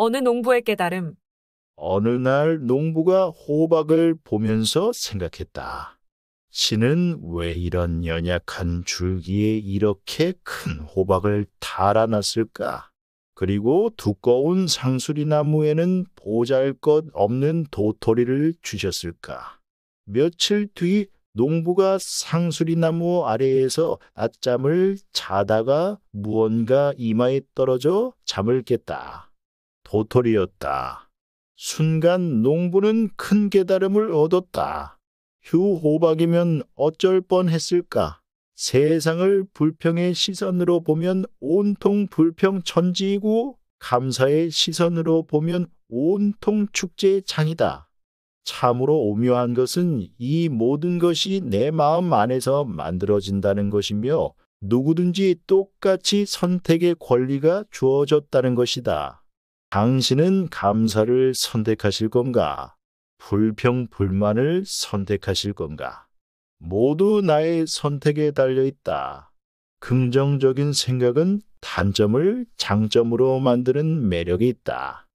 어느 농부의 깨달음. 어느 날 농부가 호박을 보면서 생각했다. 신은 왜 이런 연약한 줄기에 이렇게 큰 호박을 달아놨을까? 그리고 두꺼운 상수리 나무에는 보잘 것 없는 도토리를 주셨을까? 며칠 뒤 농부가 상수리 나무 아래에서 낮잠을 자다가 무언가 이마에 떨어져 잠을 깼다. 도토리였다. 순간 농부는 큰 깨달음을 얻었다. 휴 호박이면 어쩔 뻔했을까? 세상을 불평의 시선으로 보면 온통 불평 천지이고 감사의 시선으로 보면 온통 축제의 장이다. 참으로 오묘한 것은 이 모든 것이 내 마음 안에서 만들어진다는 것이며 누구든지 똑같이 선택의 권리가 주어졌다는 것이다. 당신은 감사를 선택하실 건가? 불평, 불만을 선택하실 건가? 모두 나의 선택에 달려 있다. 긍정적인 생각은 단점을 장점으로 만드는 매력이 있다.